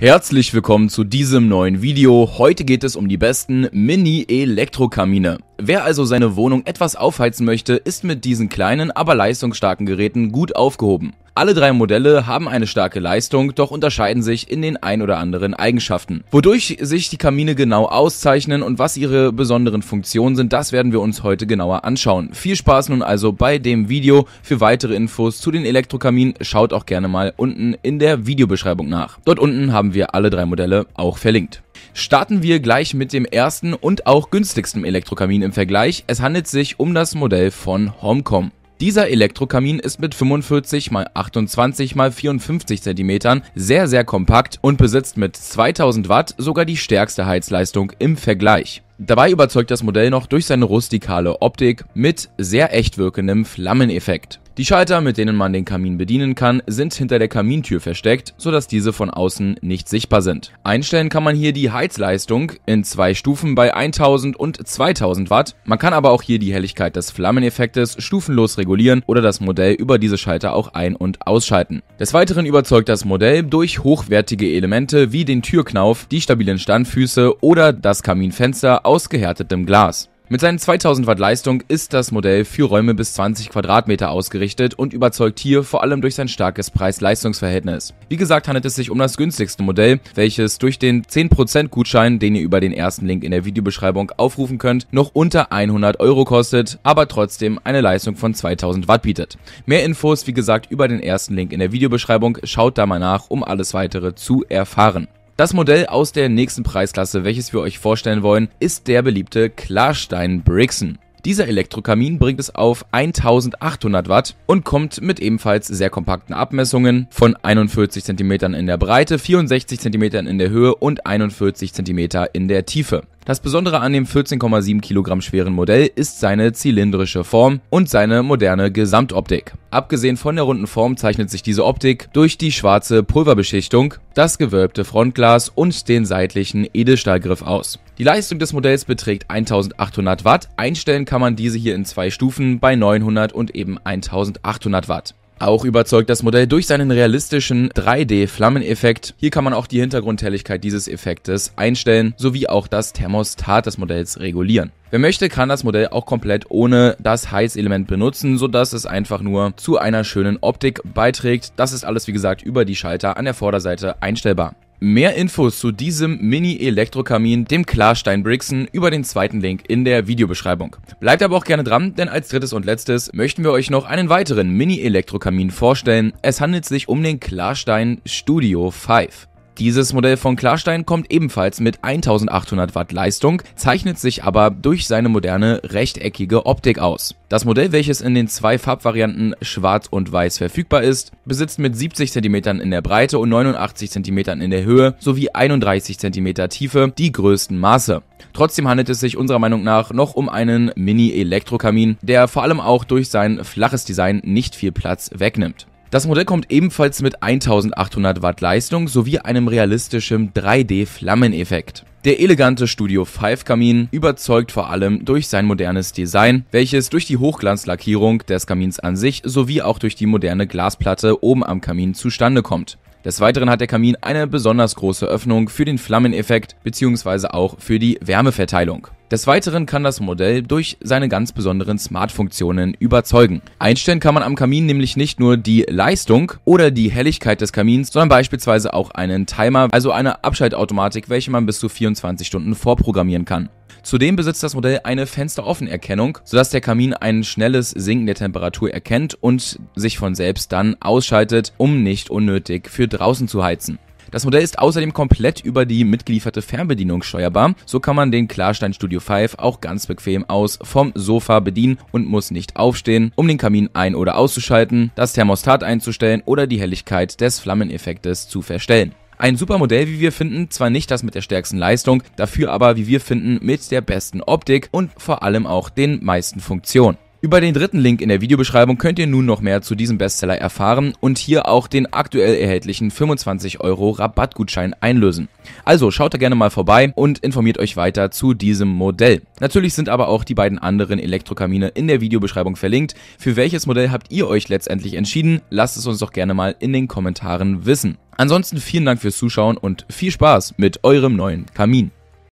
Herzlich willkommen zu diesem neuen Video. Heute geht es um die besten Mini-Elektrokamine. Wer also seine Wohnung etwas aufheizen möchte, ist mit diesen kleinen, aber leistungsstarken Geräten gut aufgehoben. Alle drei Modelle haben eine starke Leistung, doch unterscheiden sich in den ein oder anderen Eigenschaften. Wodurch sich die Kamine genau auszeichnen und was ihre besonderen Funktionen sind, das werden wir uns heute genauer anschauen. Viel Spaß nun also bei dem Video. Für weitere Infos zu den Elektrokaminen schaut auch gerne mal unten in der Videobeschreibung nach. Dort unten haben wir alle drei Modelle auch verlinkt. Starten wir gleich mit dem ersten und auch günstigsten Elektrokamin im Vergleich. Es handelt sich um das Modell von Homecom. Dieser Elektrokamin ist mit 45 x 28 x 54 cm sehr sehr kompakt und besitzt mit 2000 Watt sogar die stärkste Heizleistung im Vergleich. Dabei überzeugt das Modell noch durch seine rustikale Optik mit sehr echt wirkendem Flammeneffekt. Die Schalter, mit denen man den Kamin bedienen kann, sind hinter der Kamintür versteckt, sodass diese von außen nicht sichtbar sind. Einstellen kann man hier die Heizleistung in zwei Stufen bei 1000 und 2000 Watt. Man kann aber auch hier die Helligkeit des Flammeneffektes stufenlos regulieren oder das Modell über diese Schalter auch ein- und ausschalten. Des Weiteren überzeugt das Modell durch hochwertige Elemente wie den Türknauf, die stabilen Standfüße oder das Kaminfenster aus gehärtetem Glas. Mit seinen 2000 Watt Leistung ist das Modell für Räume bis 20 Quadratmeter ausgerichtet und überzeugt hier vor allem durch sein starkes Preis-Leistungs-Verhältnis. Wie gesagt handelt es sich um das günstigste Modell, welches durch den 10% Gutschein, den ihr über den ersten Link in der Videobeschreibung aufrufen könnt, noch unter 100 Euro kostet, aber trotzdem eine Leistung von 2000 Watt bietet. Mehr Infos, wie gesagt, über den ersten Link in der Videobeschreibung. Schaut da mal nach, um alles weitere zu erfahren. Das Modell aus der nächsten Preisklasse, welches wir euch vorstellen wollen, ist der beliebte Klarstein Brixen. Dieser Elektrokamin bringt es auf 1800 Watt und kommt mit ebenfalls sehr kompakten Abmessungen von 41 cm in der Breite, 64 cm in der Höhe und 41 cm in der Tiefe. Das Besondere an dem 14,7 Kilogramm schweren Modell ist seine zylindrische Form und seine moderne Gesamtoptik. Abgesehen von der runden Form zeichnet sich diese Optik durch die schwarze Pulverbeschichtung, das gewölbte Frontglas und den seitlichen Edelstahlgriff aus. Die Leistung des Modells beträgt 1800 Watt, einstellen kann man diese hier in zwei Stufen bei 900 und eben 1800 Watt. Auch überzeugt das Modell durch seinen realistischen 3D-Flammeneffekt. Hier kann man auch die Hintergrundhelligkeit dieses Effektes einstellen, sowie auch das Thermostat des Modells regulieren. Wer möchte, kann das Modell auch komplett ohne das Heizelement benutzen, sodass es einfach nur zu einer schönen Optik beiträgt. Das ist alles, wie gesagt, über die Schalter an der Vorderseite einstellbar. Mehr Infos zu diesem Mini-Elektrokamin, dem Klarstein Brixen, über den zweiten Link in der Videobeschreibung. Bleibt aber auch gerne dran, denn als drittes und letztes möchten wir euch noch einen weiteren Mini-Elektrokamin vorstellen. Es handelt sich um den Klarstein Studio 5. Dieses Modell von Klarstein kommt ebenfalls mit 1800 Watt Leistung, zeichnet sich aber durch seine moderne rechteckige Optik aus. Das Modell, welches in den zwei Farbvarianten schwarz und weiß verfügbar ist, besitzt mit 70 cm in der Breite und 89 cm in der Höhe sowie 31 cm Tiefe die größten Maße. Trotzdem handelt es sich unserer Meinung nach noch um einen Mini-Elektrokamin, der vor allem auch durch sein flaches Design nicht viel Platz wegnimmt. Das Modell kommt ebenfalls mit 1800 Watt Leistung sowie einem realistischen 3D-Flammeneffekt. Der elegante Studio 5 Kamin überzeugt vor allem durch sein modernes Design, welches durch die Hochglanzlackierung des Kamins an sich sowie auch durch die moderne Glasplatte oben am Kamin zustande kommt. Des Weiteren hat der Kamin eine besonders große Öffnung für den Flammeneffekt bzw. auch für die Wärmeverteilung. Des Weiteren kann das Modell durch seine ganz besonderen Smart-Funktionen überzeugen. Einstellen kann man am Kamin nämlich nicht nur die Leistung oder die Helligkeit des Kamins, sondern beispielsweise auch einen Timer, also eine Abschaltautomatik, welche man bis zu 24 Stunden vorprogrammieren kann. Zudem besitzt das Modell eine Fensteroffenerkennung, sodass der Kamin ein schnelles Sinken der Temperatur erkennt und sich von selbst dann ausschaltet, um nicht unnötig für draußen zu heizen. Das Modell ist außerdem komplett über die mitgelieferte Fernbedienung steuerbar. So kann man den Klarstein Studio 5 auch ganz bequem aus vom Sofa bedienen und muss nicht aufstehen, um den Kamin ein- oder auszuschalten, das Thermostat einzustellen oder die Helligkeit des Flammeneffektes zu verstellen. Ein super Modell, wie wir finden, zwar nicht das mit der stärksten Leistung, dafür aber, wie wir finden, mit der besten Optik und vor allem auch den meisten Funktionen. Über den dritten Link in der Videobeschreibung könnt ihr nun noch mehr zu diesem Bestseller erfahren und hier auch den aktuell erhältlichen 25 Euro Rabattgutschein einlösen. Also schaut da gerne mal vorbei und informiert euch weiter zu diesem Modell. Natürlich sind aber auch die beiden anderen Elektrokamine in der Videobeschreibung verlinkt. Für welches Modell habt ihr euch letztendlich entschieden? Lasst es uns doch gerne mal in den Kommentaren wissen. Ansonsten vielen Dank fürs Zuschauen und viel Spaß mit eurem neuen Kamin.